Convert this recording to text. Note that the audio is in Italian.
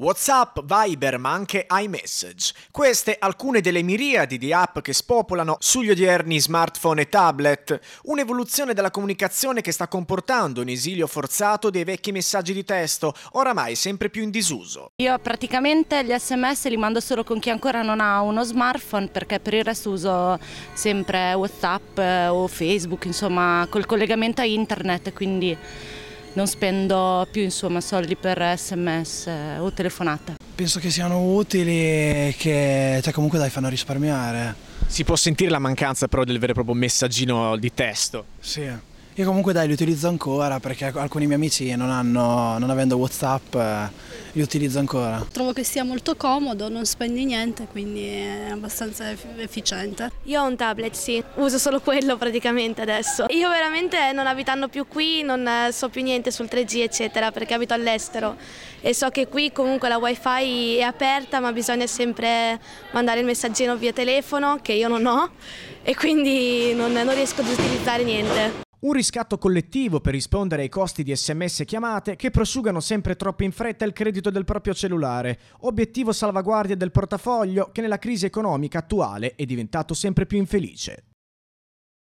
WhatsApp, Viber, ma anche iMessage. Queste alcune delle miriadi di app che spopolano sugli odierni smartphone e tablet. Un'evoluzione della comunicazione che sta comportando un esilio forzato dei vecchi messaggi di testo, oramai sempre più in disuso. Io praticamente gli sms li mando solo con chi ancora non ha uno smartphone perché per il resto uso sempre WhatsApp eh, o Facebook, insomma col collegamento a internet, quindi non spendo più insomma, soldi per sms o telefonate. Penso che siano utili e che cioè, comunque dai fanno risparmiare. Si può sentire la mancanza però del vero e proprio messaggino di testo. Sì. Io comunque dai, li utilizzo ancora perché alcuni miei amici non, hanno, non avendo Whatsapp eh, li utilizzo ancora. Trovo che sia molto comodo, non spendi niente, quindi è abbastanza efficiente. Io ho un tablet, sì, uso solo quello praticamente adesso. Io veramente non abitando più qui non eh, so più niente sul 3G eccetera perché abito all'estero e so che qui comunque la wifi è aperta ma bisogna sempre mandare il messaggino via telefono che io non ho e quindi non, non riesco ad utilizzare niente. Un riscatto collettivo per rispondere ai costi di sms e chiamate che prosciugano sempre troppo in fretta il credito del proprio cellulare, obiettivo salvaguardia del portafoglio che nella crisi economica attuale è diventato sempre più infelice.